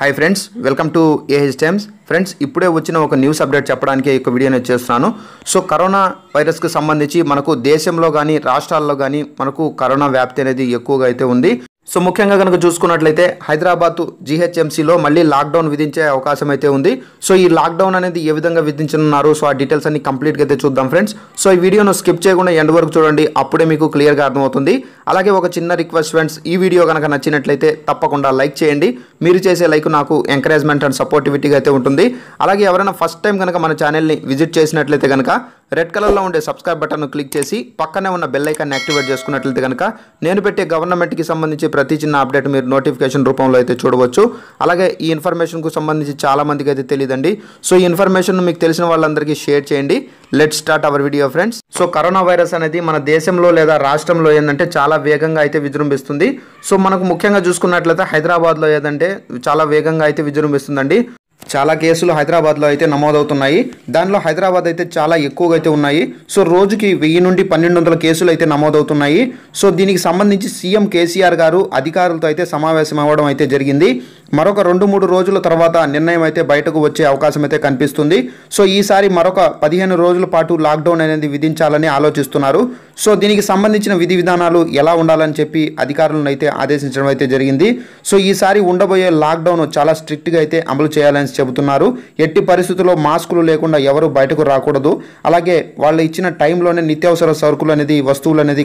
hi friends welcome to A H times friends ఇప్పుడే వచ్చిన ఒక న్యూస్ అప్డేట్ చెప్పడానికి ఈ వీడియోని చేస్తున్నాను సో కరోనా వైరస్కి సంబంధించి మనకు దేశంలో కానీ రాష్ట్రాల్లో కానీ మనకు కరోనా వ్యాప్తి అనేది ఎక్కువగా అయితే ఉంది సో ముఖ్యంగా కనుక చూసుకున్నట్లయితే హైదరాబాద్ జీహెచ్ఎంసీలో మళ్ళీ లాక్డౌన్ విధించే అవకాశం అయితే ఉంది సో ఈ లాక్డౌన్ అనేది ఏ విధంగా విధించనున్నారు సో ఆ డీటెయిల్స్ అన్ని కంప్లీట్గా అయితే చూద్దాం ఫ్రెండ్స్ సో ఈ వీడియోను స్కిప్ చేయకుండా ఎండ్ వరకు చూడండి అప్పుడే మీకు క్లియర్గా అర్థమవుతుంది అలాగే ఒక చిన్న రిక్వెస్ట్ ఫ్రెండ్స్ ఈ వీడియో కనుక నచ్చినట్లయితే తప్పకుండా లైక్ చేయండి మీరు చేసే లైక్ నాకు ఎంకరేజ్మెంట్ అండ్ సపోర్టివిటీగా అయితే ఉంటుంది అలాగే ఎవరైనా ఫస్ట్ టైం కనుక మన ఛానల్ని విజిట్ చేసినట్లయితే కనుక రెడ్ కలర్లో ఉండే సబ్స్క్రైబ్ బటన్ను క్లిక్ చేసి పక్కనే ఉన్న బెల్ ఐకాన్ని యాక్టివేట్ చేసుకున్నట్లయితే కనుక నేను పెట్టే గవర్నమెంట్కి సంబంధించి ప్రతి చిన్న అప్డేట్ మీరు నోటిఫికేషన్ రూపంలో అయితే చూడవచ్చు అలాగే ఈ ఇన్ఫర్మేషన్కు సంబంధించి చాలామందికి అయితే తెలియదండి సో ఈ ఇన్ఫర్మేషన్ మీకు తెలిసిన వాళ్ళందరికీ షేర్ చేయండి let start our video friends so corona virus అనేది మన దేశంలో లేదా రాష్ట్రంలో ఏంటంటే చాలా వేగంగా అయితే విజృంభిస్తుంది సో మనకు ముఖ్యంగా చూసుకున్నట్లయితే హైదరాబాద్లో ఏదంటే చాలా వేగంగా అయితే విజృంభిస్తుందండి చాలా కేసులు హైదరాబాద్లో అయితే నమోదవుతున్నాయి దానిలో హైదరాబాద్ అయితే చాలా ఎక్కువగా అయితే ఉన్నాయి సో రోజుకి వెయ్యి నుండి పన్నెండు వందల కేసులు అయితే నమోదవుతున్నాయి సో దీనికి సంబంధించి సీఎం కేసీఆర్ గారు అధికారులతో అయితే సమావేశం అవ్వడం అయితే జరిగింది మరొక రెండు మూడు రోజుల తర్వాత నిర్ణయం అయితే బయటకు వచ్చే అవకాశం అయితే కనిపిస్తుంది సో ఈసారి మరొక పదిహేను రోజుల పాటు లాక్డౌన్ అనేది విధించాలని ఆలోచిస్తున్నారు సో దీనికి సంబంధించిన విధి విధానాలు ఎలా ఉండాలని చెప్పి అధికారులను అయితే ఆదేశించడం అయితే జరిగింది సో ఈసారి ఉండబోయే లాక్డౌన్ చాలా స్ట్రిక్ట్గా అయితే అమలు చేయాలని చెబుతున్నారు ఎట్టి పరిస్థితుల్లో మాస్కులు లేకుండా ఎవరు బయటకు రాకూడదు అలాగే వాళ్ళు ఇచ్చిన టైంలోనే నిత్యావసర సరుకులు అనేది వస్తువులు అనేది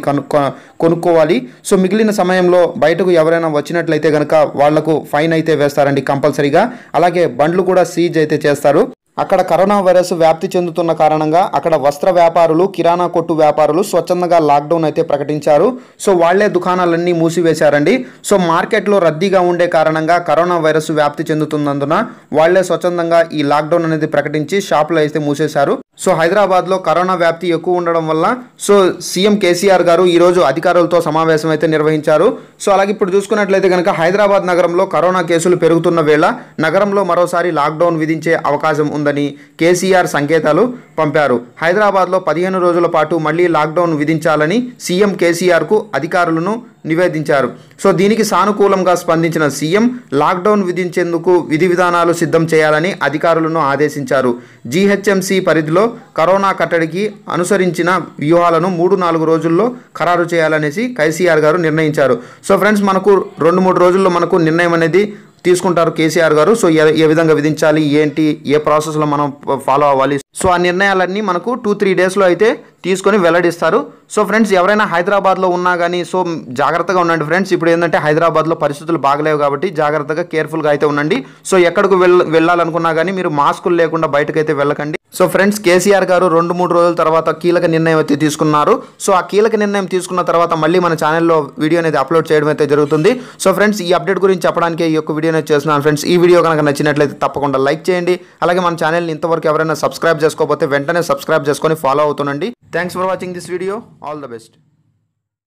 కొనుక్కోవాలి సో మిగిలిన సమయంలో బయటకు ఎవరైనా వచ్చినట్లయితే కనుక వాళ్లకు ఫైన్ అయితే వేస్తారండి కంపల్సరీగా అలాగే బండ్లు కూడా సీజ్ అయితే చేస్తారు అక్కడ కరోనా వైరస్ వ్యాప్తి చెందుతున్న కారణంగా అక్కడ వస్త్ర వ్యాపారులు కిరాణా కొట్టు వ్యాపారులు స్వచ్ఛందంగా లాక్డౌన్ అయితే ప్రకటించారు సో వాళ్లే దుకాణాలన్నీ మూసివేశారండి సో మార్కెట్లో రద్దీగా ఉండే కారణంగా కరోనా వైరస్ వ్యాప్తి చెందుతున్నందున వాళ్లే స్వచ్ఛందంగా ఈ లాక్డౌన్ అనేది ప్రకటించి షాపులు అయితే మూసేశారు సో హైదరాబాద్లో కరోనా వ్యాప్తి ఎక్కువ ఉండడం వల్ల సో సీఎం కేసీఆర్ గారు ఈరోజు అధికారులతో సమావేశం అయితే నిర్వహించారు సో అలాగే ఇప్పుడు చూసుకున్నట్లయితే కనుక హైదరాబాద్ నగరంలో కరోనా కేసులు పెరుగుతున్న వేళ నగరంలో మరోసారి లాక్డౌన్ విధించే అవకాశం ఉంది ఉందని కేసీఆర్ సంకేతాలు పంపారు హైదరాబాద్లో పదిహేను రోజుల పాటు మళ్లీ లాక్డౌన్ విధించాలని సీఎం కేసీఆర్కు అధికారులను నివేదించారు సో దీనికి సానుకూలంగా స్పందించిన సీఎం లాక్డౌన్ విధించేందుకు విధి విధానాలు సిద్ధం చేయాలని అధికారులను ఆదేశించారు జీహెచ్ఎంసీ పరిధిలో కరోనా కట్టడికి అనుసరించిన వ్యూహాలను మూడు నాలుగు రోజుల్లో ఖరారు చేయాలనేసి కేసీఆర్ గారు నిర్ణయించారు సో ఫ్రెండ్స్ మనకు రెండు మూడు రోజుల్లో మనకు నిర్ణయం అనేది తీసుకుంటారు కేసీఆర్ గారు సో ఏ విధంగా విధించాలి ఏంటి ఏ ప్రాసెస్లో మనం ఫాలో అవ్వాలి సో ఆ నిర్ణయాలన్నీ మనకు టూ త్రీ డేస్లో అయితే తీసుకొని వెల్లడిస్తారు సో ఫ్రెండ్స్ ఎవరైనా హైదరాబాద్లో ఉన్నా కానీ సో జాగ్రత్తగా ఉండండి ఫ్రెండ్స్ ఇప్పుడు ఏంటంటే హైదరాబాద్లో పరిస్థితులు బాగలేవు కాబట్టి జాగ్రత్తగా కేర్ఫుల్గా అయితే ఉండండి సో ఎక్కడికి వెళ్ళాలనుకున్నా కానీ మీరు మాస్కులు లేకుండా బయటకైతే వెళ్ళకండి సో ఫ్రెండ్స్ కేసీఆర్ గారు రెండు మూడు రోజుల తర్వాత కీలక నిర్ణయం అయితే తీసుకున్నారు సో ఆ కీలక నిర్ణయం తీసుకున్న తర్వాత మళ్ళీ మన ఛానల్లో వీడియో అనేది అప్లోడ్ చేయడం అయితే జరుగుతుంది సో ఫ్రెండ్స్ ఈ అప్డేట్ గురించి చెప్పడానికి ఈ యొక్క వీడియో అయితే చేస్తున్నాను ఫ్రెండ్స్ ఈ వీడియో కనుక నచ్చినట్లయితే తప్పకుండా లైక్ చేయండి అలాగే మన ఛానల్ని ఇంతవరకు ఎవరైనా సబ్స్క్రైబ్ చేసుకోకపోతే వెంటనే సబ్స్క్రైబ్ చేసుకొని ఫాలో అవుతుండండి thanks for watching this video all the best